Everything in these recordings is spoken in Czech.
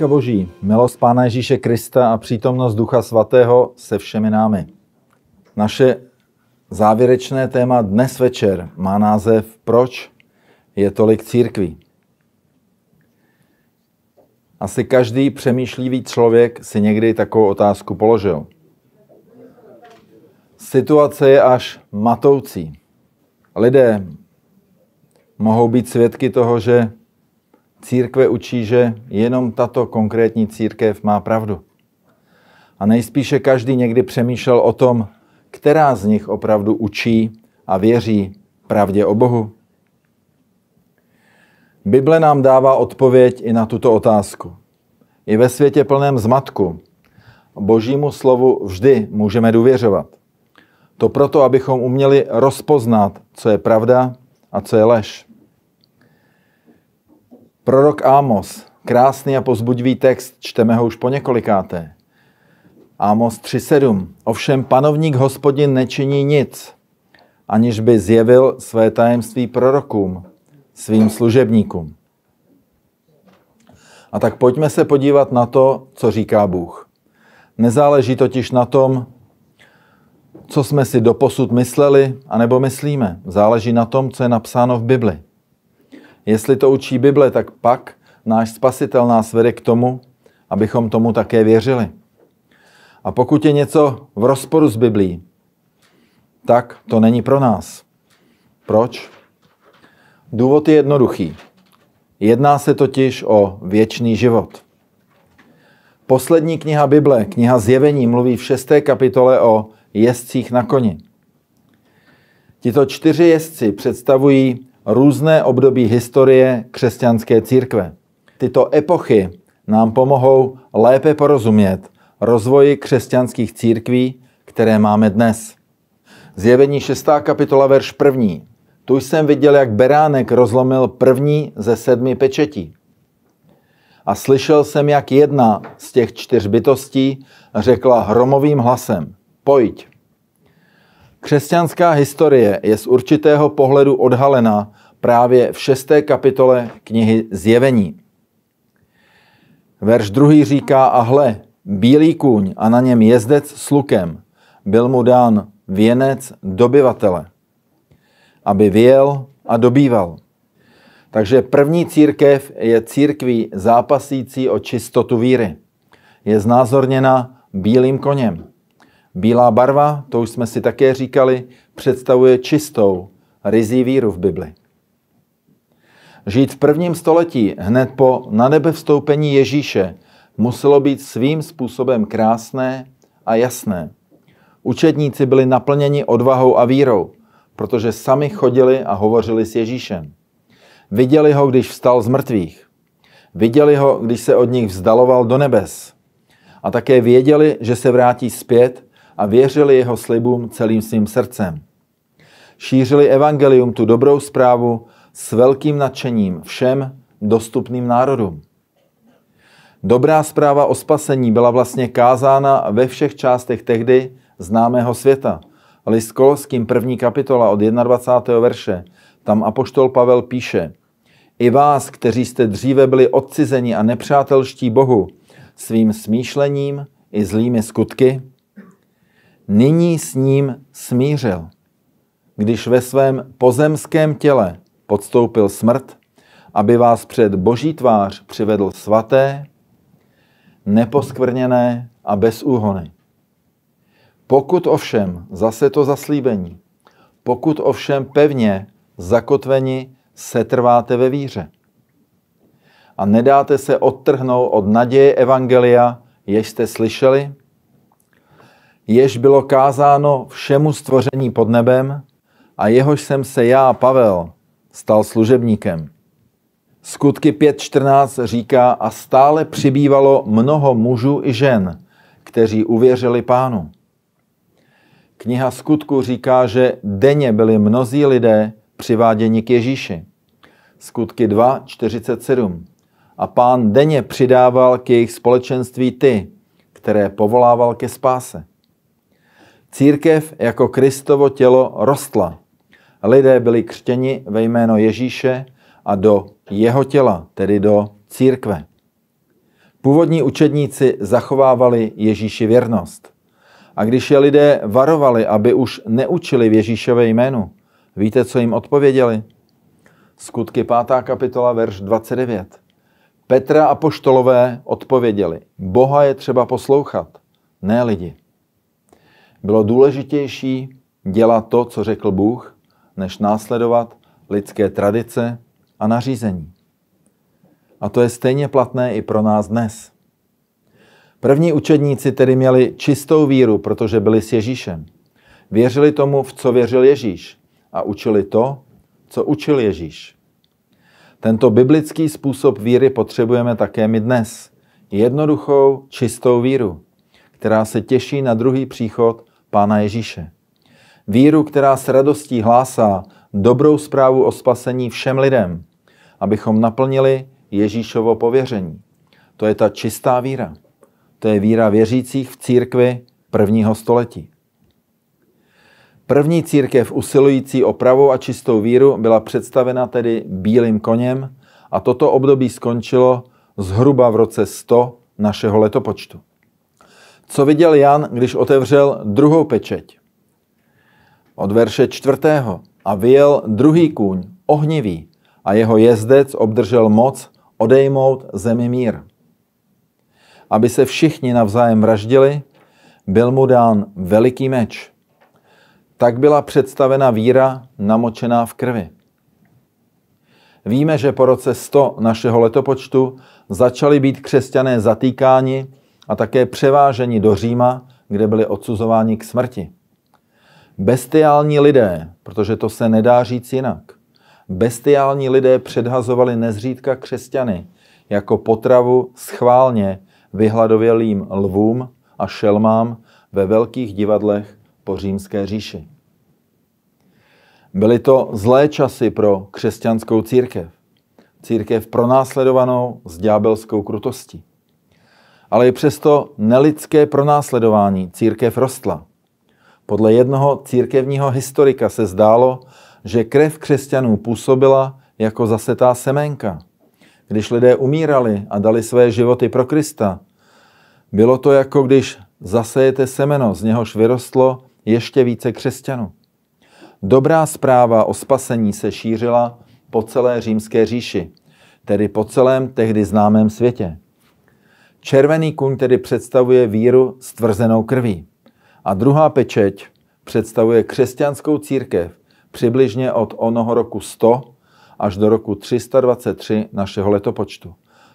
Matka Boží, milost Pána Ježíše Krista a přítomnost Ducha Svatého se všemi námi. Naše závěrečné téma dnes večer má název Proč je tolik církví? Asi každý přemýšlivý člověk si někdy takovou otázku položil. Situace je až matoucí. Lidé mohou být svědky toho, že církve učí, že jenom tato konkrétní církev má pravdu. A nejspíše každý někdy přemýšlel o tom, která z nich opravdu učí a věří pravdě o Bohu. Bible nám dává odpověď i na tuto otázku. I ve světě plném zmatku božímu slovu vždy můžeme důvěřovat. To proto, abychom uměli rozpoznat, co je pravda a co je lež. Prorok Ámos, krásný a pozbudivý text, čteme ho už po několikáté. Ámos 3.7. Ovšem panovník hospodin nečiní nic, aniž by zjevil své tajemství prorokům, svým služebníkům. A tak pojďme se podívat na to, co říká Bůh. Nezáleží totiž na tom, co jsme si doposud mysleli, anebo myslíme. Záleží na tom, co je napsáno v Bibli. Jestli to učí Bible, tak pak náš spasitel nás vede k tomu, abychom tomu také věřili. A pokud je něco v rozporu s Biblí, tak to není pro nás. Proč? Důvod je jednoduchý. Jedná se totiž o věčný život. Poslední kniha Bible, kniha Zjevení, mluví v šesté kapitole o jezdcích na koni. Tito čtyři jezdci představují různé období historie křesťanské církve. Tyto epochy nám pomohou lépe porozumět rozvoji křesťanských církví, které máme dnes. Zjevení 6. kapitola verš 1. Tu jsem viděl, jak beránek rozlomil první ze sedmi pečetí. A slyšel jsem, jak jedna z těch čtyř bytostí řekla hromovým hlasem: Pojď. Křesťanská historie je z určitého pohledu odhalena právě v šesté kapitole knihy Zjevení. Verš druhý říká, a hle, bílý kůň a na něm jezdec s lukem. Byl mu dán věnec dobyvatele, aby vyjel a dobýval. Takže první církev je církví zápasící o čistotu víry. Je znázorněna bílým koněm. Bílá barva, to už jsme si také říkali, představuje čistou, rizí víru v Bibli. Žít v prvním století hned po na nebe vstoupení Ježíše muselo být svým způsobem krásné a jasné. Učedníci byli naplněni odvahou a vírou, protože sami chodili a hovořili s Ježíšem. Viděli ho, když vstal z mrtvých. Viděli ho, když se od nich vzdaloval do nebes. A také věděli, že se vrátí zpět a věřili jeho slibům celým svým srdcem. Šířili evangelium tu dobrou zprávu, s velkým nadšením všem dostupným národům. Dobrá zpráva o spasení byla vlastně kázána ve všech částech tehdy známého světa. List Koloským, první kapitola od 21. verše, tam apoštol Pavel píše I vás, kteří jste dříve byli odcizeni a nepřátelští Bohu svým smýšlením i zlými skutky, nyní s ním smířil, když ve svém pozemském těle – podstoupil smrt, aby vás před boží tvář přivedl svaté, neposkvrněné a bez úhony. Pokud ovšem, zase to zaslíbení, pokud ovšem pevně zakotveni setrváte ve víře a nedáte se odtrhnout od naděje Evangelia, jež jste slyšeli, jež bylo kázáno všemu stvoření pod nebem a jehož jsem se já, Pavel, stal služebníkem. Skutky 5.14 říká a stále přibývalo mnoho mužů i žen, kteří uvěřili pánu. Kniha skutku říká, že denně byli mnozí lidé přiváděni k Ježíši. Skutky 2.47 A pán denně přidával k jejich společenství ty, které povolával ke spáse. Církev jako Kristovo tělo rostla lidé byli křtěni ve jméno Ježíše a do jeho těla, tedy do církve. Původní učedníci zachovávali Ježíši věrnost. A když je lidé varovali, aby už neučili v Ježíšové jménu, víte, co jim odpověděli? Skutky 5. kapitola, verš 29. Petra a poštolové odpověděli, Boha je třeba poslouchat, ne lidi. Bylo důležitější dělat to, co řekl Bůh, než následovat lidské tradice a nařízení. A to je stejně platné i pro nás dnes. První učedníci tedy měli čistou víru, protože byli s Ježíšem. Věřili tomu, v co věřil Ježíš a učili to, co učil Ježíš. Tento biblický způsob víry potřebujeme také my dnes. Jednoduchou, čistou víru, která se těší na druhý příchod Pána Ježíše. Víru, která s radostí hlásá dobrou zprávu o spasení všem lidem, abychom naplnili Ježíšovo pověření. To je ta čistá víra. To je víra věřících v církvi prvního století. První církev usilující o pravou a čistou víru byla představena tedy bílým koněm a toto období skončilo zhruba v roce 100 našeho letopočtu. Co viděl Jan, když otevřel druhou pečeť? od verše čtvrtého. A vyjel druhý kůň, ohnivý, a jeho jezdec obdržel moc odejmout zemi mír. Aby se všichni navzájem vraždili, byl mu dán veliký meč. Tak byla představena víra namočená v krvi. Víme, že po roce 100 našeho letopočtu začali být křesťané zatýkáni a také převáženi do Říma, kde byli odsuzováni k smrti. Bestiální lidé, protože to se nedá říct jinak. Bestiální lidé předhazovali nezřídka křesťany jako potravu schválně vyhladovělým lvům a šelmám ve velkých divadlech po římské říši. Byly to zlé časy pro křesťanskou církev. Církev pronásledovanou s ďábelskou krutostí. Ale i přesto nelidské pronásledování církev rostla – podle jednoho církevního historika se zdálo, že krev křesťanů působila jako zasetá semenka. Když lidé umírali a dali své životy pro Krista, bylo to jako když zasejete semeno, z něhož vyrostlo ještě více křesťanů. Dobrá zpráva o spasení se šířila po celé římské říši, tedy po celém tehdy známém světě. Červený kůň tedy představuje víru stvrzenou krví. A druhá pečeť představuje křesťanskou církev přibližně od onoho roku 100 až do roku 323 našeho letopočtu.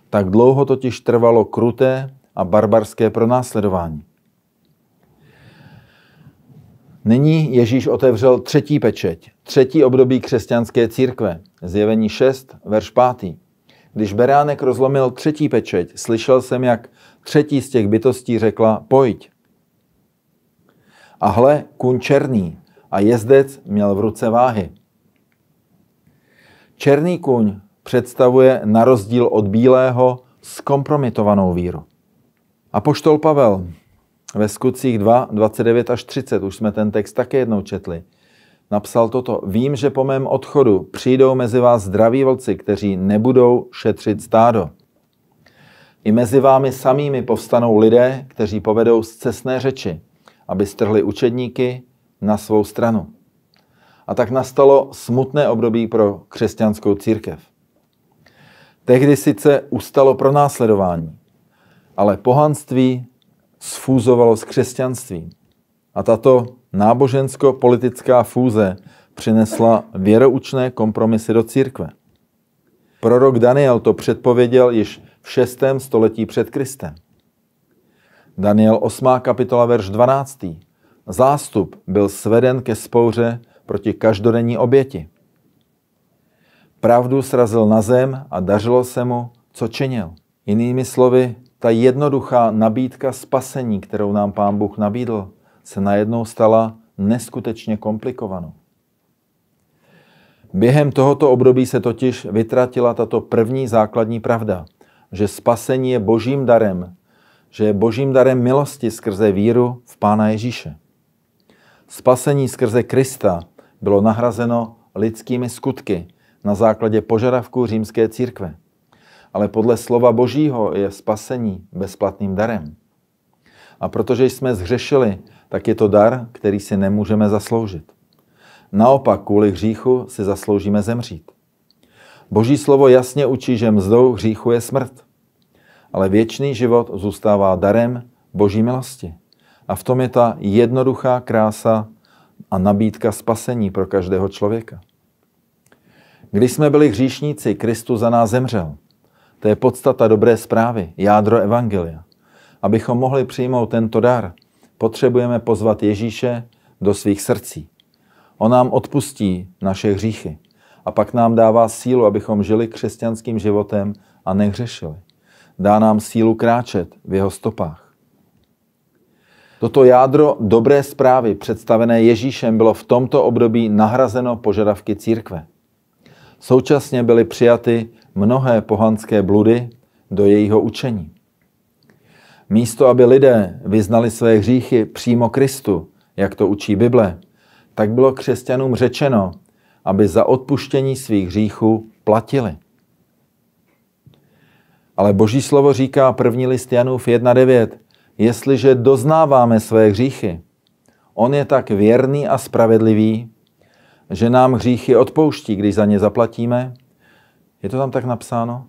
Tak dlouho totiž trvalo kruté a barbarské pronásledování. Nyní Ježíš otevřel třetí pečeť, třetí období křesťanské církve, zjevení 6, verš 5. Když Beránek rozlomil třetí pečeť, slyšel jsem, jak třetí z těch bytostí řekla, pojď. A hle, kůň černý a jezdec měl v ruce váhy. Černý kůň představuje na rozdíl od bílého skompromitovanou víru. A poštol Pavel ve skutcích 2, 29 až 30, už jsme ten text také jednou četli, napsal toto. Vím, že po mém odchodu přijdou mezi vás zdraví vlci, kteří nebudou šetřit stádo. I mezi vámi samými povstanou lidé, kteří povedou z cestné řeči, aby strhli učedníky na svou stranu. A tak nastalo smutné období pro křesťanskou církev. Tehdy sice ustalo pro následování, ale pohanství sfúzovalo s křesťanstvím. A tato nábožensko-politická fúze přinesla věroučné kompromisy do církve. Prorok Daniel to předpověděl již v 6. století před Kristem. Daniel 8. kapitola verš 12. Zástup byl sveden ke spouře proti každodenní oběti. Pravdu srazil na zem a dařilo se mu, co činil. Jinými slovy, ta jednoduchá nabídka spasení, kterou nám pán Bůh nabídl, se najednou stala neskutečně komplikovanou. Během tohoto období se totiž vytratila tato první základní pravda, že spasení je božím darem, že je božím darem milosti skrze víru v Pána Ježíše. Spasení skrze Krista bylo nahrazeno lidskými skutky na základě požadavků římské církve. Ale podle slova Božího je spasení bezplatným darem. A protože jsme zhřešili, tak je to dar, který si nemůžeme zasloužit. Naopak kvůli hříchu si zasloužíme zemřít. Boží slovo jasně učí, že mzdou hříchu je smrt ale věčný život zůstává darem boží milosti. A v tom je ta jednoduchá krása a nabídka spasení pro každého člověka. Když jsme byli hříšníci, Kristus za nás zemřel. To je podstata dobré zprávy, jádro Evangelia. Abychom mohli přijmout tento dar, potřebujeme pozvat Ježíše do svých srdcí. On nám odpustí naše hříchy a pak nám dává sílu, abychom žili křesťanským životem a nehřešili dá nám sílu kráčet v jeho stopách. Toto jádro dobré zprávy představené Ježíšem bylo v tomto období nahrazeno požadavky církve. Současně byly přijaty mnohé pohanské bludy do jejího učení. Místo, aby lidé vyznali své hříchy přímo Kristu, jak to učí Bible, tak bylo křesťanům řečeno, aby za odpuštění svých hříchů platili. Ale boží slovo říká první list Janův 1.9. Jestliže doznáváme své hříchy, on je tak věrný a spravedlivý, že nám hříchy odpouští, když za ně zaplatíme. Je to tam tak napsáno?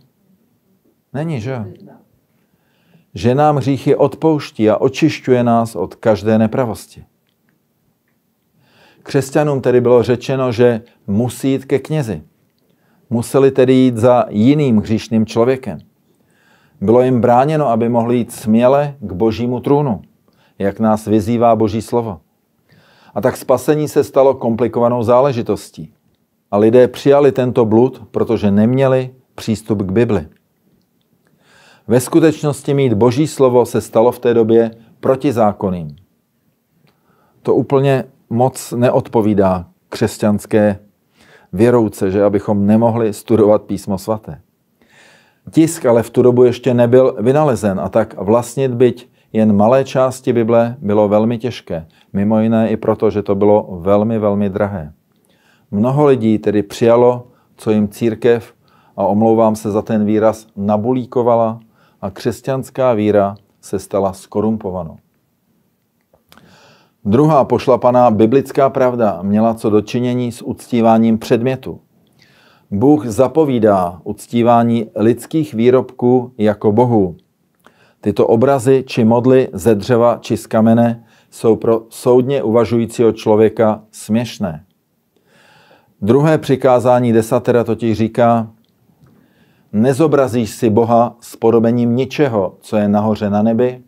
Není, že? Že nám hříchy odpouští a očišťuje nás od každé nepravosti. Křesťanům tedy bylo řečeno, že musí jít ke knězi. Museli tedy jít za jiným hříšným člověkem. Bylo jim bráněno, aby mohli jít směle k božímu trůnu, jak nás vyzývá boží slovo. A tak spasení se stalo komplikovanou záležitostí. A lidé přijali tento blud, protože neměli přístup k Bibli. Ve skutečnosti mít boží slovo se stalo v té době protizákonným. To úplně moc neodpovídá křesťanské věrouce, že abychom nemohli studovat písmo svaté. Tisk ale v tu dobu ještě nebyl vynalezen a tak vlastnit byť jen malé části Bible bylo velmi těžké, mimo jiné i proto, že to bylo velmi, velmi drahé. Mnoho lidí tedy přijalo, co jim církev, a omlouvám se za ten výraz, nabulíkovala a křesťanská víra se stala skorumpovanou. Druhá pošlapaná biblická pravda měla co dočinění s uctíváním předmětu. Bůh zapovídá uctívání lidských výrobků jako Bohu. Tyto obrazy či modly ze dřeva či z kamene jsou pro soudně uvažujícího člověka směšné. Druhé přikázání desatera totiž říká, nezobrazíš si Boha s podobením ničeho, co je nahoře na nebi,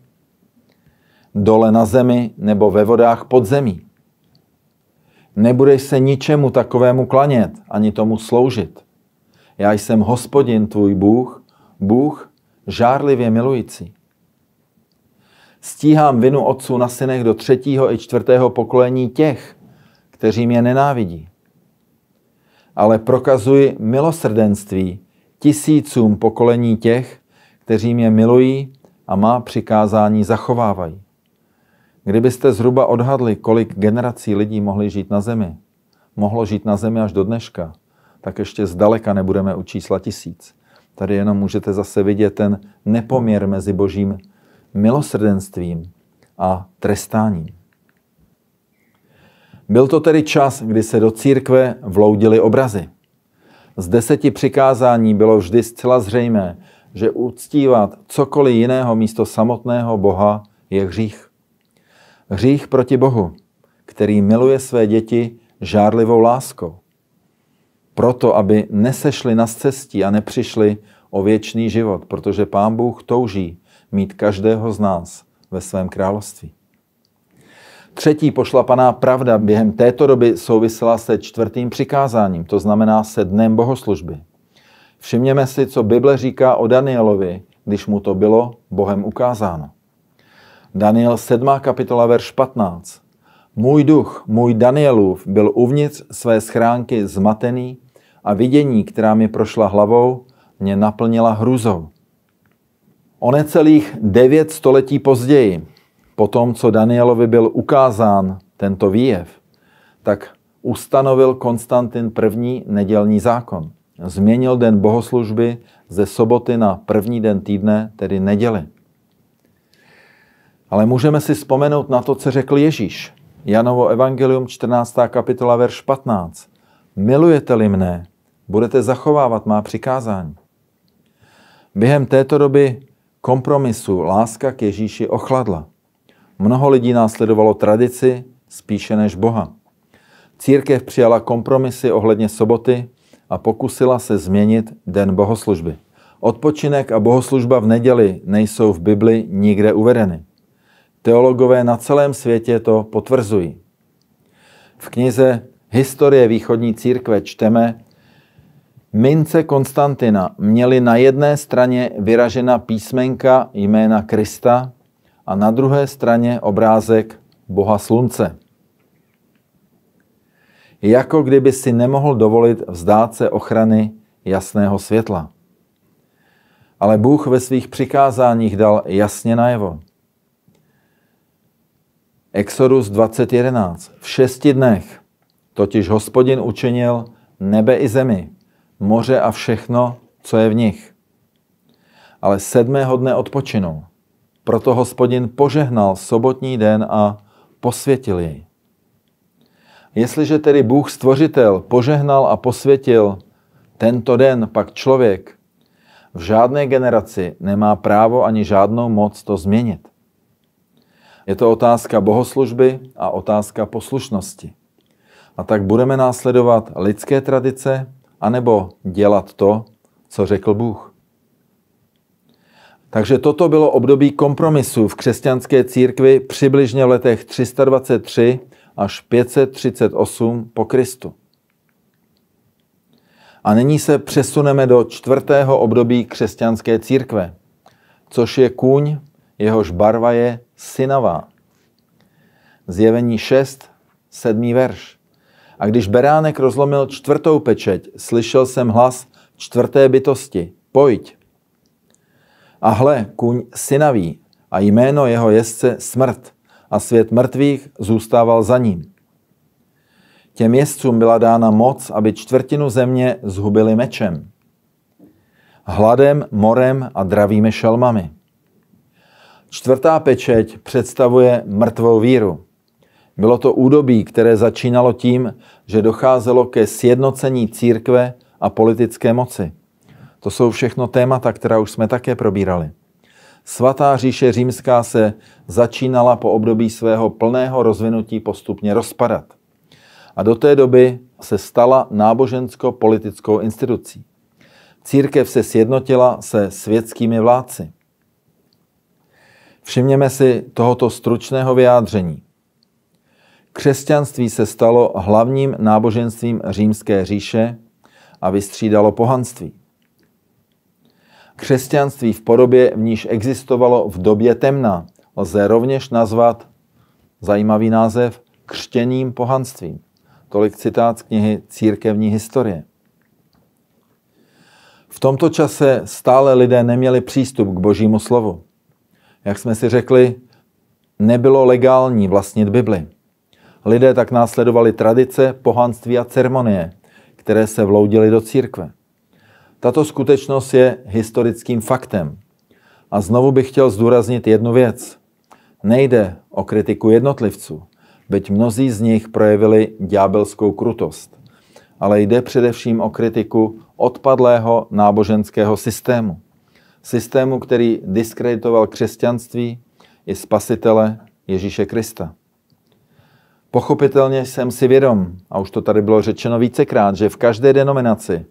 dole na zemi nebo ve vodách pod zemí nebudeš se ničemu takovému klanět, ani tomu sloužit. Já jsem hospodin tvůj Bůh, Bůh žárlivě milující. Stíhám vinu otců na synech do třetího i čtvrtého pokolení těch, kteří mě nenávidí. Ale prokazuji milosrdenství tisícům pokolení těch, kteří mě milují a má přikázání zachovávají. Kdybyste zhruba odhadli, kolik generací lidí mohli žít na Zemi, mohlo žít na Zemi až do dneška, tak ještě zdaleka nebudeme u čísla tisíc. Tady jenom můžete zase vidět ten nepoměr mezi božím milosrdenstvím a trestáním. Byl to tedy čas, kdy se do církve vloudily obrazy. Z deseti přikázání bylo vždy zcela zřejmé, že uctívat cokoliv jiného místo samotného Boha je hřích hřích proti Bohu, který miluje své děti žárlivou láskou. Proto, aby nesešli na cestí a nepřišli o věčný život, protože Pán Bůh touží mít každého z nás ve svém království. Třetí pošlapaná pravda během této doby souvisela se čtvrtým přikázáním, to znamená se dnem bohoslužby. Všimněme si, co Bible říká o Danielovi, když mu to bylo Bohem ukázáno. Daniel 7. kapitola verš 15. Můj duch, můj Danielův, byl uvnitř své schránky zmatený a vidění, která mi prošla hlavou, mě naplnila hrůzou. O necelých devět století později, po tom, co Danielovi byl ukázán tento výjev, tak ustanovil Konstantin první nedělní zákon. Změnil den bohoslužby ze soboty na první den týdne, tedy neděli. Ale můžeme si vzpomenout na to, co řekl Ježíš. Janovo evangelium 14. kapitola verš 15. Milujete-li mne, budete zachovávat má přikázání. Během této doby kompromisu láska k Ježíši ochladla. Mnoho lidí následovalo tradici spíše než Boha. Církev přijala kompromisy ohledně soboty a pokusila se změnit den bohoslužby. Odpočinek a bohoslužba v neděli nejsou v Bibli nikde uvedeny. Teologové na celém světě to potvrzují. V knize Historie východní církve čteme, mince Konstantina měly na jedné straně vyražena písmenka jména Krista a na druhé straně obrázek Boha Slunce. Jako kdyby si nemohl dovolit vzdát se ochrany jasného světla. Ale Bůh ve svých přikázáních dal jasně najevo. Exodus 20.11. V šesti dnech totiž hospodin učinil nebe i zemi, moře a všechno, co je v nich. Ale sedmého dne odpočinul. Proto hospodin požehnal sobotní den a posvětil jej. Jestliže tedy Bůh stvořitel požehnal a posvětil tento den, pak člověk v žádné generaci nemá právo ani žádnou moc to změnit. Je to otázka bohoslužby a otázka poslušnosti. A tak budeme následovat lidské tradice, anebo dělat to, co řekl Bůh. Takže toto bylo období kompromisu v křesťanské církvi přibližně v letech 323 až 538 po Kristu. A nyní se přesuneme do čtvrtého období křesťanské církve, což je kůň jehož barva je synavá. Zjevení 6, 7. verš. A když beránek rozlomil čtvrtou pečeť, slyšel jsem hlas čtvrté bytosti. Pojď. A hle, kůň synavý a jméno jeho jezdce smrt a svět mrtvých zůstával za ním. Těm jezdcům byla dána moc, aby čtvrtinu země zhubili mečem, hladem, morem a dravými šelmami. Čtvrtá pečeť představuje mrtvou víru. Bylo to údobí, které začínalo tím, že docházelo ke sjednocení církve a politické moci. To jsou všechno témata, která už jsme také probírali. Svatá říše římská se začínala po období svého plného rozvinutí postupně rozpadat. A do té doby se stala nábožensko-politickou institucí. Církev se sjednotila se světskými vládci. Všimněme si tohoto stručného vyjádření. Křesťanství se stalo hlavním náboženstvím římské říše a vystřídalo pohanství. Křesťanství v podobě, v níž existovalo v době temna, lze rovněž nazvat, zajímavý název, křtěným pohanstvím. Tolik citát z knihy Církevní historie. V tomto čase stále lidé neměli přístup k božímu slovu jak jsme si řekli, nebylo legální vlastnit Bibli. Lidé tak následovali tradice, pohanství a ceremonie, které se vloudily do církve. Tato skutečnost je historickým faktem. A znovu bych chtěl zdůraznit jednu věc. Nejde o kritiku jednotlivců, byť mnozí z nich projevili ďábelskou krutost, ale jde především o kritiku odpadlého náboženského systému systému, který diskreditoval křesťanství i spasitele Ježíše Krista. Pochopitelně jsem si vědom, a už to tady bylo řečeno vícekrát, že v každé denominaci,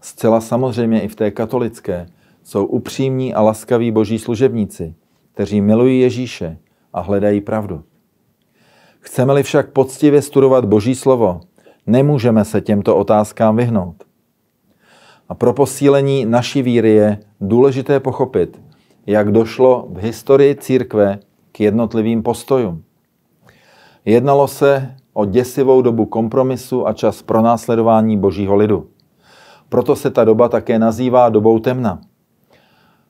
zcela samozřejmě i v té katolické, jsou upřímní a laskaví boží služebníci, kteří milují Ježíše a hledají pravdu. Chceme-li však poctivě studovat boží slovo, nemůžeme se těmto otázkám vyhnout. A pro posílení naší víry je důležité pochopit, jak došlo v historii církve k jednotlivým postojům. Jednalo se o děsivou dobu kompromisu a čas pro následování božího lidu. Proto se ta doba také nazývá dobou temna.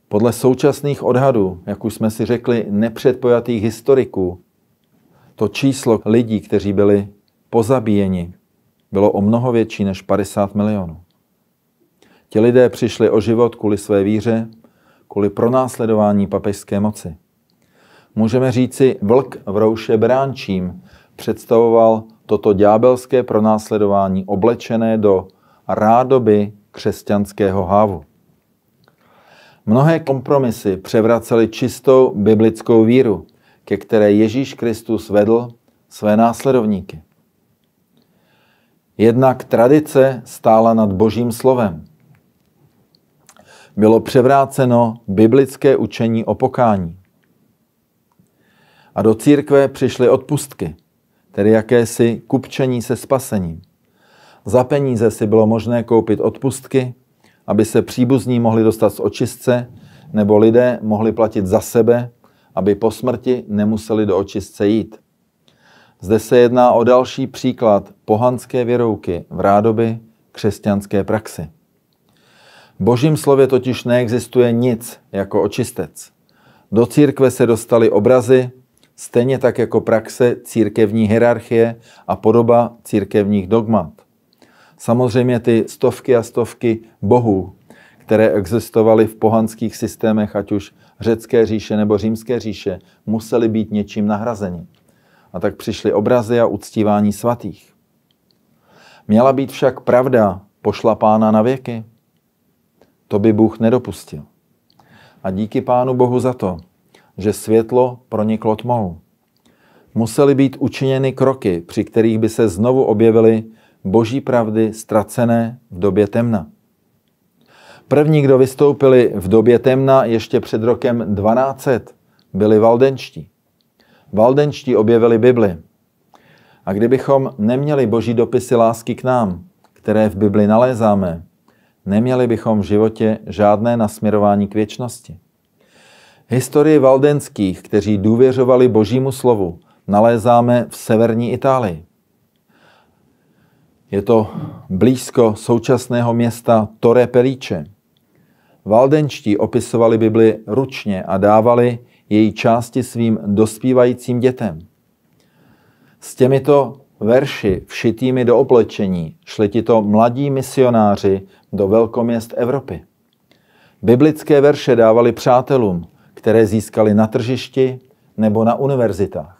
Podle současných odhadů, jak už jsme si řekli, nepředpojatých historiků, to číslo lidí, kteří byli pozabíjeni, bylo o mnoho větší než 50 milionů. Ti lidé přišli o život kvůli své víře, kvůli pronásledování papežské moci. Můžeme říci, vlk v rouše bránčím představoval toto ďábelské pronásledování oblečené do rádoby křesťanského hávu. Mnohé kompromisy převracely čistou biblickou víru, ke které Ježíš Kristus vedl své následovníky. Jednak tradice stála nad božím slovem – bylo převráceno biblické učení o pokání. A do církve přišly odpustky, tedy jakési kupčení se spasením. Za peníze si bylo možné koupit odpustky, aby se příbuzní mohli dostat z očistce, nebo lidé mohli platit za sebe, aby po smrti nemuseli do očistce jít. Zde se jedná o další příklad pohanské věrouky v rádoby křesťanské praxi božím slově totiž neexistuje nic jako očistec. Do církve se dostaly obrazy, stejně tak jako praxe církevní hierarchie a podoba církevních dogmat. Samozřejmě ty stovky a stovky bohů, které existovaly v pohanských systémech, ať už řecké říše nebo římské říše, musely být něčím nahrazeni. A tak přišly obrazy a uctívání svatých. Měla být však pravda pošlapána na věky. To by Bůh nedopustil. A díky Pánu Bohu za to, že světlo proniklo tmou. Musely být učiněny kroky, při kterých by se znovu objevily boží pravdy ztracené v době temna. První, kdo vystoupili v době temna ještě před rokem 1200, byli valdenští. Valdenští objevili Bibli. A kdybychom neměli boží dopisy lásky k nám, které v Bibli nalézáme, Neměli bychom v životě žádné nasměrování k věčnosti. Historii valdenských, kteří důvěřovali božímu slovu, nalézáme v severní Itálii. Je to blízko současného města Torre Pelice. Valdenští opisovali Bibli ručně a dávali její části svým dospívajícím dětem. S těmito verši všitými do oblečení šli tito mladí misionáři do velkoměst Evropy. Biblické verše dávali přátelům, které získali na tržišti nebo na univerzitách.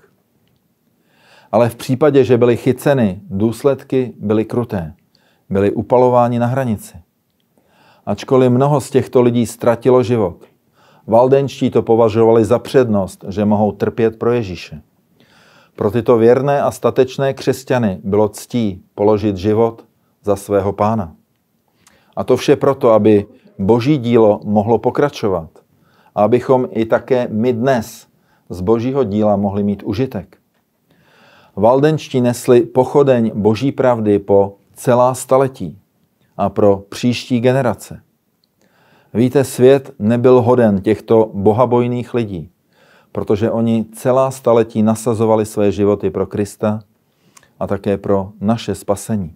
Ale v případě, že byly chyceny, důsledky byly kruté. Byly upalováni na hranici. Ačkoliv mnoho z těchto lidí ztratilo život, valdenští to považovali za přednost, že mohou trpět pro Ježíše. Pro tyto věrné a statečné křesťany bylo ctí položit život za svého pána. A to vše proto, aby boží dílo mohlo pokračovat. A abychom i také my dnes z božího díla mohli mít užitek. Valdenští nesli pochodeň boží pravdy po celá staletí a pro příští generace. Víte, svět nebyl hoden těchto bohabojných lidí, protože oni celá staletí nasazovali své životy pro Krista a také pro naše spasení.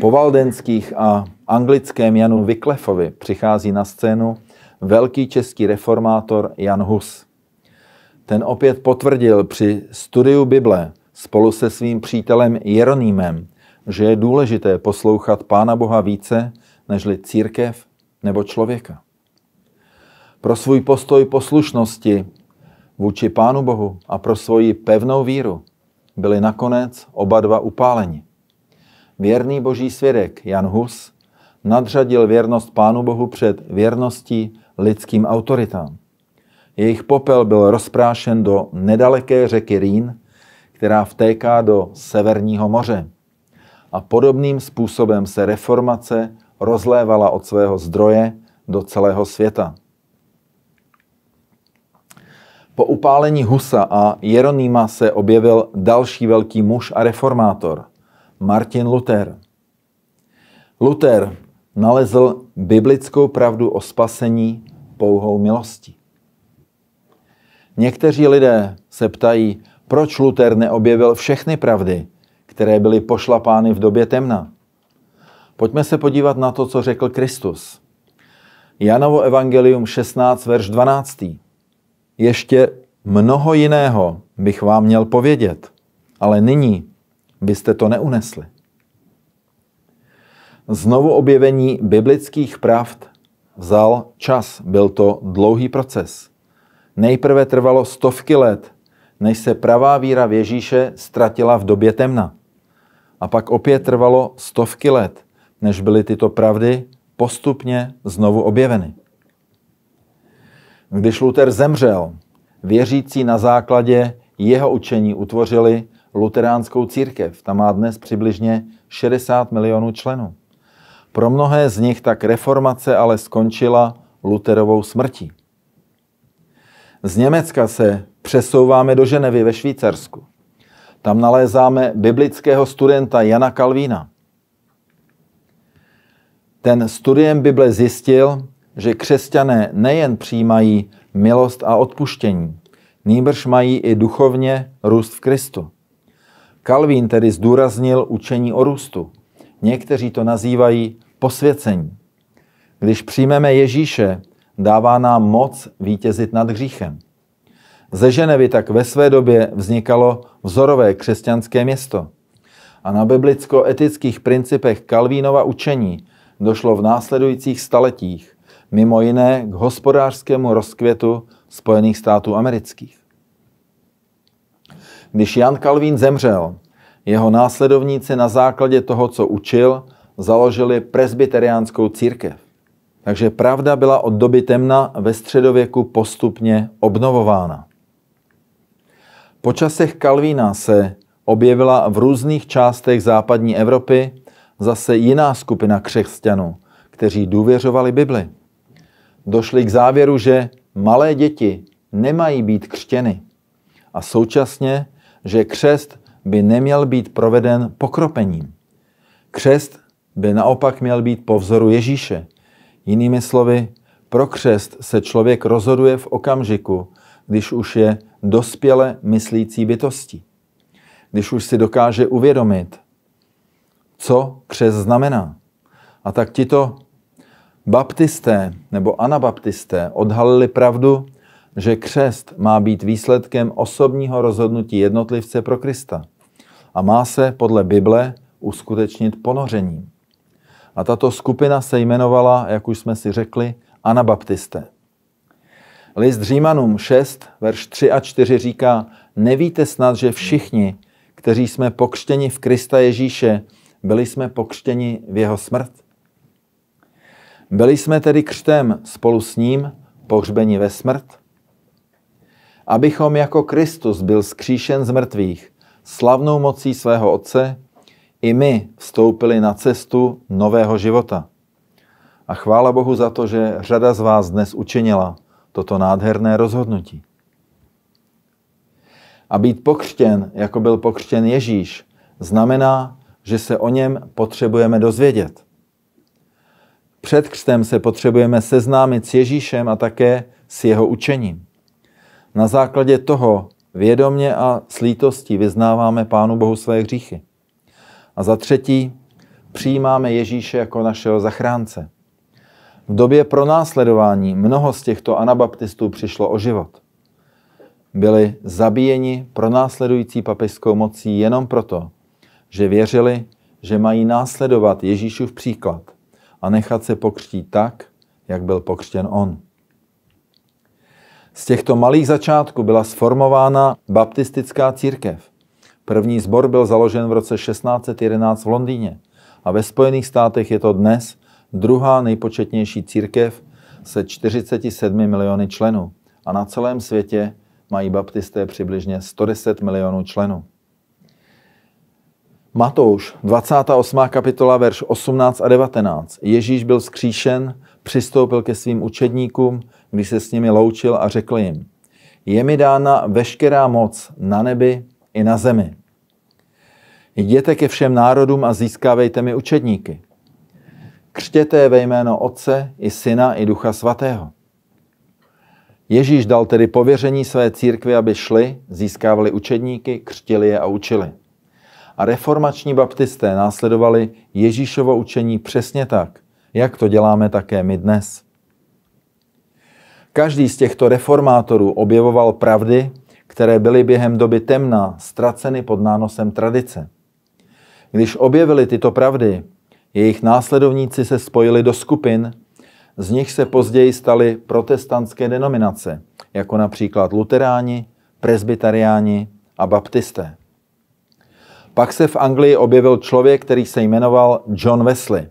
Po Valdenských a anglickém Janu Vyklefovi přichází na scénu velký český reformátor Jan Hus. Ten opět potvrdil při studiu Bible spolu se svým přítelem Jeronýmem, že je důležité poslouchat Pána Boha více nežli církev nebo člověka. Pro svůj postoj poslušnosti vůči Pánu Bohu a pro svoji pevnou víru byli nakonec oba dva upáleni. Věrný boží svědek Jan Hus nadřadil věrnost Pánu Bohu před věrností lidským autoritám. Jejich popel byl rozprášen do nedaleké řeky Rýn, která vtéká do Severního moře. A podobným způsobem se reformace rozlévala od svého zdroje do celého světa. Po upálení Husa a Jeronýma se objevil další velký muž a reformátor – Martin Luther. Luther nalezl biblickou pravdu o spasení pouhou milostí. Někteří lidé se ptají, proč Luther neobjevil všechny pravdy, které byly pošlapány v době temna. Pojďme se podívat na to, co řekl Kristus. Janovo evangelium 16, verš 12. Ještě mnoho jiného bych vám měl povědět, ale nyní byste to neunesli. Znovu objevení biblických pravd vzal čas, byl to dlouhý proces. Nejprve trvalo stovky let, než se pravá víra v Ježíše ztratila v době temna. A pak opět trvalo stovky let, než byly tyto pravdy postupně znovu objeveny. Když Luther zemřel, věřící na základě jeho učení utvořili luteránskou církev. Ta má dnes přibližně 60 milionů členů. Pro mnohé z nich tak reformace ale skončila Luterovou smrtí. Z Německa se přesouváme do Ženevy ve Švýcarsku. Tam nalézáme biblického studenta Jana Kalvína. Ten studiem Bible zjistil, že křesťané nejen přijímají milost a odpuštění, nýbrž mají i duchovně růst v Kristu. Kalvín tedy zdůraznil učení o růstu. Někteří to nazývají posvěcení. Když přijmeme Ježíše, dává nám moc vítězit nad hříchem. Ze Ženevy tak ve své době vznikalo vzorové křesťanské město. A na biblicko-etických principech Kalvínova učení došlo v následujících staletích, mimo jiné k hospodářskému rozkvětu Spojených států amerických. Když Jan Kalvín zemřel, jeho následovníci na základě toho, co učil, založili presbyteriánskou církev. Takže pravda byla od doby temna ve středověku postupně obnovována. Po časech Kalvína se objevila v různých částech západní Evropy zase jiná skupina křesťanů, kteří důvěřovali Bibli. Došli k závěru, že malé děti nemají být křtěny a současně že křest by neměl být proveden pokropením. Křest by naopak měl být po vzoru Ježíše. Jinými slovy, pro křest se člověk rozhoduje v okamžiku, když už je dospěle myslící bytosti. Když už si dokáže uvědomit, co křest znamená. A tak tito baptisté nebo anabaptisté odhalili pravdu, že křest má být výsledkem osobního rozhodnutí jednotlivce pro Krista a má se podle Bible uskutečnit ponořením. A tato skupina se jmenovala, jak už jsme si řekli, Anabaptisté. List Římanům 6, verš 3 a 4 říká, nevíte snad, že všichni, kteří jsme pokřtěni v Krista Ježíše, byli jsme pokřtěni v jeho smrt? Byli jsme tedy křtem spolu s ním pohřbeni ve smrt? abychom jako Kristus byl skříšen z mrtvých slavnou mocí svého Otce, i my vstoupili na cestu nového života. A chvála Bohu za to, že řada z vás dnes učinila toto nádherné rozhodnutí. A být pokřtěn, jako byl pokřtěn Ježíš, znamená, že se o něm potřebujeme dozvědět. Před křtem se potřebujeme seznámit s Ježíšem a také s jeho učením. Na základě toho vědomě a slítostí vyznáváme Pánu Bohu své hříchy. A za třetí, přijímáme Ježíše jako našeho zachránce. V době pronásledování mnoho z těchto anabaptistů přišlo o život. Byli zabíjeni pronásledující papežskou mocí jenom proto, že věřili, že mají následovat Ježíšův příklad a nechat se pokřtít tak, jak byl pokřtěn on. Z těchto malých začátků byla sformována baptistická církev. První sbor byl založen v roce 1611 v Londýně a ve Spojených státech je to dnes druhá nejpočetnější církev se 47 miliony členů a na celém světě mají baptisté přibližně 110 milionů členů. Matouš, 28. kapitola, verš 18 a 19. Ježíš byl zkříšen, přistoupil ke svým učedníkům, když se s nimi loučil a řekl jim, je mi dána veškerá moc na nebi i na zemi. Jděte ke všem národům a získávejte mi učedníky. Křtěte je ve jméno Otce i Syna i Ducha Svatého. Ježíš dal tedy pověření své církvi, aby šli, získávali učedníky, křtili je a učili. A reformační baptisté následovali Ježíšovo učení přesně tak, jak to děláme také my dnes. Každý z těchto reformátorů objevoval pravdy, které byly během doby temna ztraceny pod nánosem tradice. Když objevili tyto pravdy, jejich následovníci se spojili do skupin, z nich se později staly protestantské denominace, jako například luteráni, presbyteriáni a baptisté. Pak se v Anglii objevil člověk, který se jmenoval John Wesley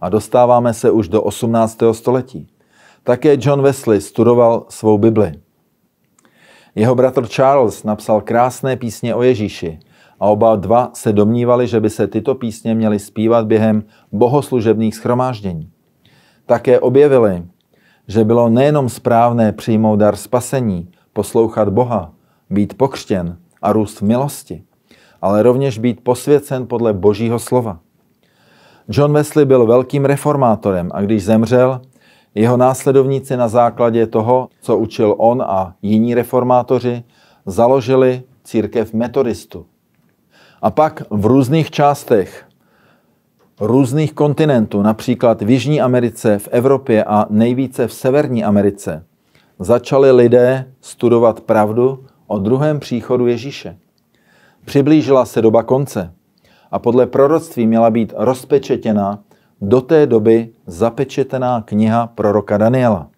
a dostáváme se už do 18. století. Také John Wesley studoval svou Bibli. Jeho bratr Charles napsal krásné písně o Ježíši a oba dva se domnívali, že by se tyto písně měly zpívat během bohoslužebných schromáždění. Také objevili, že bylo nejenom správné přijmout dar spasení, poslouchat Boha, být pokřtěn a růst v milosti, ale rovněž být posvěcen podle Božího slova. John Wesley byl velkým reformátorem a když zemřel, jeho následovníci na základě toho, co učil on a jiní reformátoři, založili církev metodistu. A pak v různých částech různých kontinentů, například v Jižní Americe, v Evropě a nejvíce v Severní Americe, začali lidé studovat pravdu o druhém příchodu Ježíše. Přiblížila se doba konce a podle proroctví měla být rozpečetěna do té doby zapečetená kniha proroka Daniela.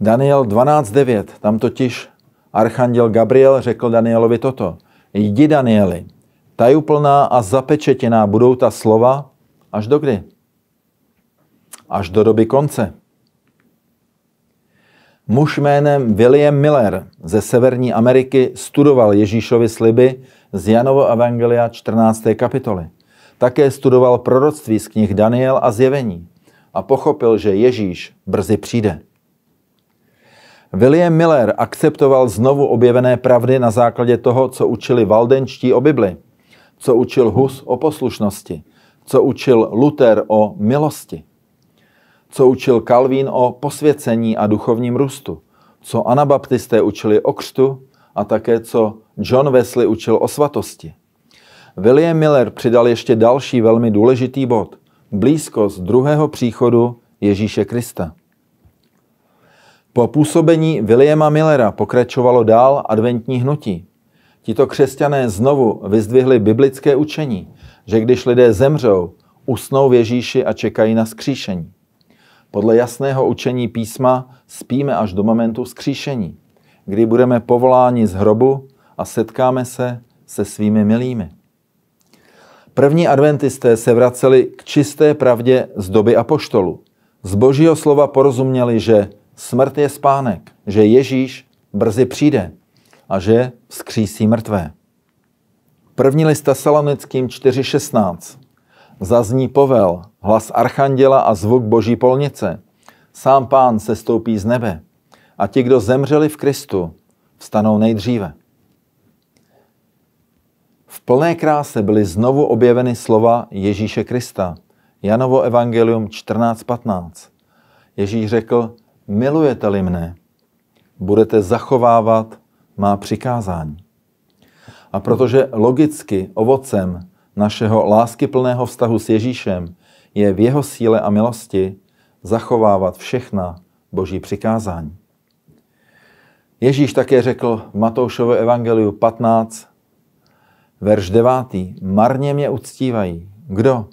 Daniel 12.9, tam totiž archanděl Gabriel řekl Danielovi toto. Jdi Danieli, tajuplná a zapečetěná budou ta slova až do kdy? Až do doby konce. Muž jménem William Miller ze Severní Ameriky studoval Ježíšovi sliby z Janovo Evangelia 14. kapitoly. Také studoval proroctví z knih Daniel a Zjevení a pochopil, že Ježíš brzy přijde. William Miller akceptoval znovu objevené pravdy na základě toho, co učili valdenčtí o Bibli, co učil Hus o poslušnosti, co učil Luther o milosti, co učil Kalvín o posvěcení a duchovním růstu, co anabaptisté učili o křtu a také co John Wesley učil o svatosti. William Miller přidal ještě další velmi důležitý bod blízkost druhého příchodu Ježíše Krista. Po působení Williama Millera pokračovalo dál adventní hnutí. Tito křesťané znovu vyzdvihli biblické učení, že když lidé zemřou, usnou v Ježíši a čekají na skříšení. Podle jasného učení písma spíme až do momentu skříšení, kdy budeme povoláni z hrobu a setkáme se se svými milými. První adventisté se vraceli k čisté pravdě z doby apoštolu. Z božího slova porozuměli, že smrt je spánek, že Ježíš brzy přijde a že vzkřísí mrtvé. První list Salonickým 4.16 Zazní povel, hlas archanděla a zvuk boží polnice. Sám pán se stoupí z nebe a ti, kdo zemřeli v Kristu, vstanou nejdříve. V plné kráse byly znovu objeveny slova Ježíše Krista. Janovo evangelium 14.15. Ježíš řekl, milujete-li mne, budete zachovávat má přikázání. A protože logicky ovocem našeho láskyplného vztahu s Ježíšem je v jeho síle a milosti zachovávat všechna boží přikázání. Ježíš také řekl v Matoušově evangeliu 15, Verš 9. Marně mě uctívají. Kdo?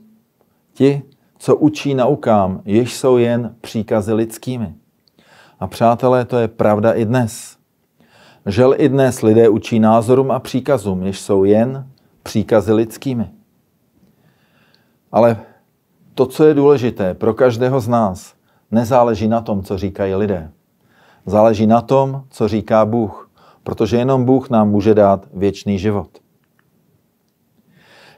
Ti, co učí naukám, jež jsou jen příkazy lidskými. A přátelé, to je pravda i dnes. Žel i dnes lidé učí názorům a příkazům, jež jsou jen příkazy lidskými. Ale to, co je důležité pro každého z nás, nezáleží na tom, co říkají lidé. Záleží na tom, co říká Bůh, protože jenom Bůh nám může dát věčný život.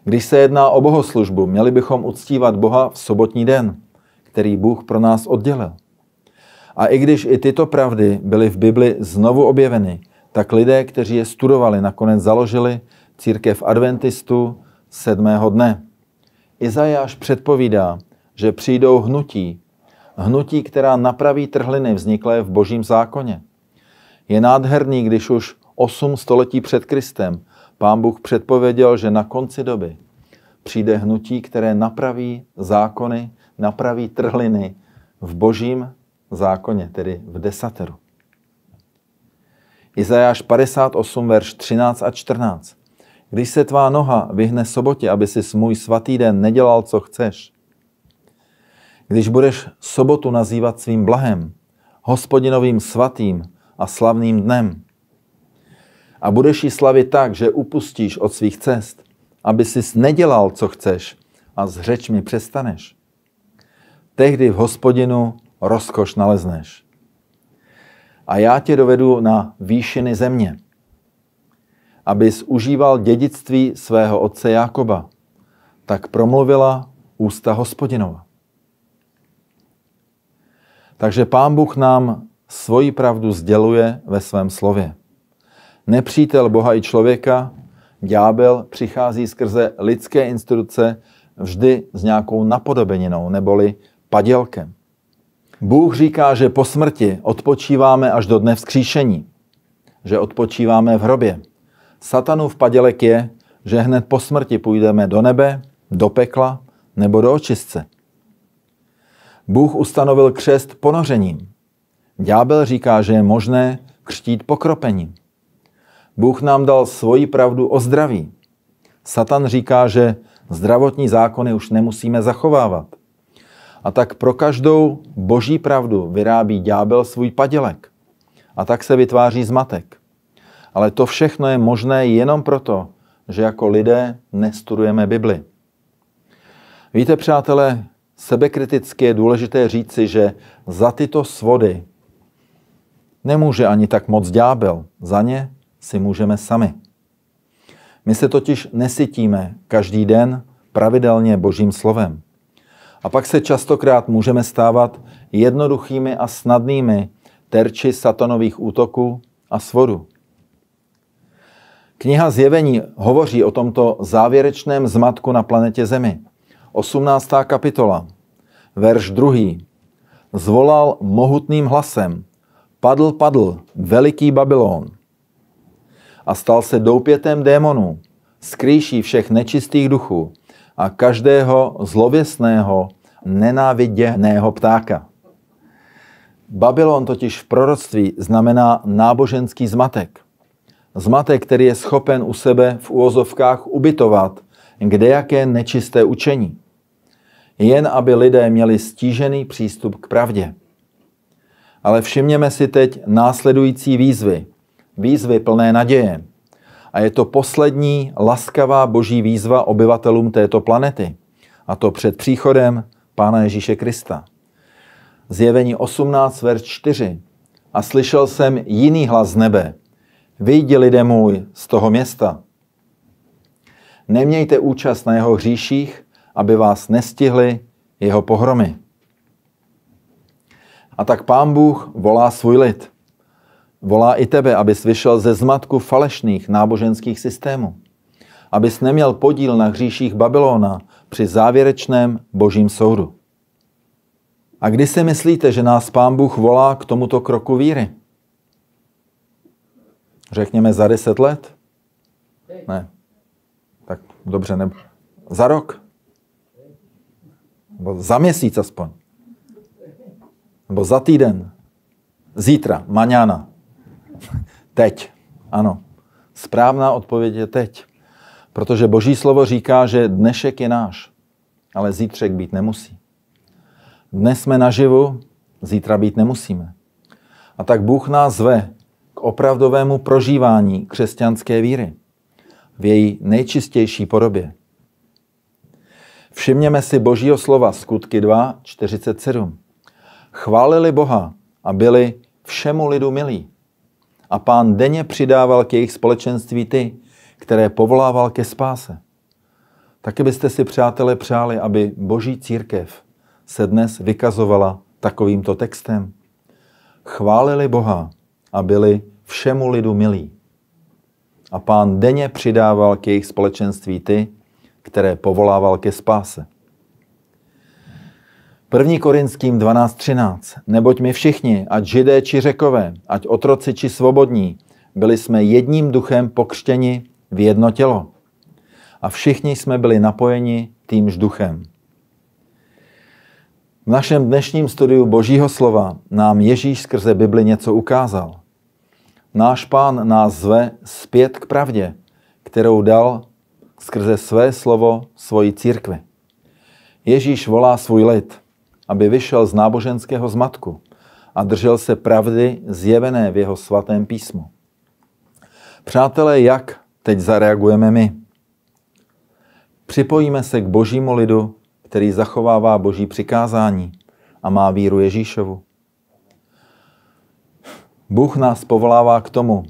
Když se jedná o bohoslužbu, měli bychom uctívat Boha v sobotní den, který Bůh pro nás oddělil. A i když i tyto pravdy byly v Bibli znovu objeveny, tak lidé, kteří je studovali, nakonec založili církev adventistů sedmého dne. Izajáš předpovídá, že přijdou hnutí, hnutí, která napraví trhliny vzniklé v božím zákoně. Je nádherný, když už osm století před Kristem Pán Bůh předpověděl, že na konci doby přijde hnutí, které napraví zákony, napraví trhliny v božím zákoně, tedy v desateru. Izajáš 58, verš 13 a 14. Když se tvá noha vyhne sobotě, aby si můj svatý den nedělal, co chceš. Když budeš sobotu nazývat svým blahem, hospodinovým svatým a slavným dnem, a budeš ji slavit tak, že upustíš od svých cest, aby sis nedělal, co chceš a s řečmi přestaneš. Tehdy v hospodinu rozkoš nalezneš. A já tě dovedu na výšiny země, abys užíval dědictví svého otce Jákoba. Tak promluvila ústa hospodinova. Takže pán Bůh nám svoji pravdu sděluje ve svém slově. Nepřítel Boha i člověka, ďábel, přichází skrze lidské instituce vždy s nějakou napodobeninou neboli padělkem. Bůh říká, že po smrti odpočíváme až do dne vzkříšení, že odpočíváme v hrobě. Satanův padělek je, že hned po smrti půjdeme do nebe, do pekla nebo do očistce. Bůh ustanovil křest ponořením. Ďábel říká, že je možné křtít pokropením. Bůh nám dal svoji pravdu o zdraví. Satan říká, že zdravotní zákony už nemusíme zachovávat. A tak pro každou boží pravdu vyrábí ďábel svůj padělek. A tak se vytváří zmatek. Ale to všechno je možné jenom proto, že jako lidé nestudujeme Bibli. Víte, přátelé, sebekriticky je důležité říci, že za tyto svody nemůže ani tak moc ďábel, za ně si můžeme sami. My se totiž nesytíme každý den pravidelně božím slovem. A pak se častokrát můžeme stávat jednoduchými a snadnými terči satanových útoků a svodu. Kniha Zjevení hovoří o tomto závěrečném zmatku na planetě Zemi. 18. kapitola, verš 2. Zvolal mohutným hlasem, padl, padl, veliký Babylon – a stal se doupětem démonů. Skrýší všech nečistých duchů a každého zlověsného, nenáviděného ptáka. Babylon totiž v proroctví znamená náboženský zmatek. Zmatek, který je schopen u sebe v úvozovkách ubytovat kdejaké nečisté učení. Jen aby lidé měli stížený přístup k pravdě. Ale všimněme si teď následující výzvy, výzvy plné naděje. A je to poslední laskavá boží výzva obyvatelům této planety. A to před příchodem Pána Ježíše Krista. Zjevení 18, verš 4. A slyšel jsem jiný hlas z nebe. Vyjdi lidé můj z toho města. Nemějte účast na jeho hříších, aby vás nestihly jeho pohromy. A tak pán Bůh volá svůj lid. Volá i tebe, abys vyšel ze zmatku falešných náboženských systémů. Abys neměl podíl na hříších Babylona při závěrečném božím soudu. A kdy si myslíte, že nás Pán Bůh volá k tomuto kroku víry? Řekněme za deset let? Ne. Tak dobře, ne. Za rok? Nebo za měsíc aspoň? Nebo za týden? Zítra, maňána. Teď. Ano. Správná odpověď je teď. Protože Boží slovo říká, že dnešek je náš, ale zítřek být nemusí. Dnes jsme naživu, zítra být nemusíme. A tak Bůh nás zve k opravdovému prožívání křesťanské víry v její nejčistější podobě. Všimněme si Božího slova Skutky 2, 47. Chválili Boha a byli všemu lidu milí a pán denně přidával k jejich společenství ty, které povolával ke spáse. Taky byste si, přátelé, přáli, aby boží církev se dnes vykazovala takovýmto textem. Chválili Boha a byli všemu lidu milí. A pán denně přidával k jejich společenství ty, které povolával ke spáse. 1. Korinským 12.13. Neboť my všichni, ať židé či řekové, ať otroci či svobodní, byli jsme jedním duchem pokřtěni v jedno tělo. A všichni jsme byli napojeni týmž duchem. V našem dnešním studiu Božího slova nám Ježíš skrze Bibli něco ukázal. Náš pán nás zve zpět k pravdě, kterou dal skrze své slovo svoji církvi. Ježíš volá svůj lid aby vyšel z náboženského zmatku a držel se pravdy zjevené v jeho svatém písmu. Přátelé, jak teď zareagujeme my? Připojíme se k božímu lidu, který zachovává boží přikázání a má víru Ježíšovu. Bůh nás povolává k tomu,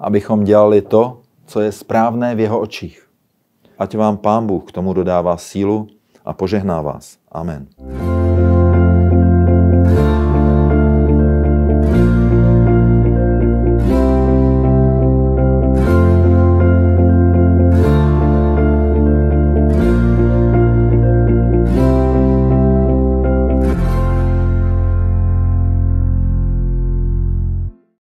abychom dělali to, co je správné v jeho očích. Ať vám Pán Bůh k tomu dodává sílu a požehná vás. Amen.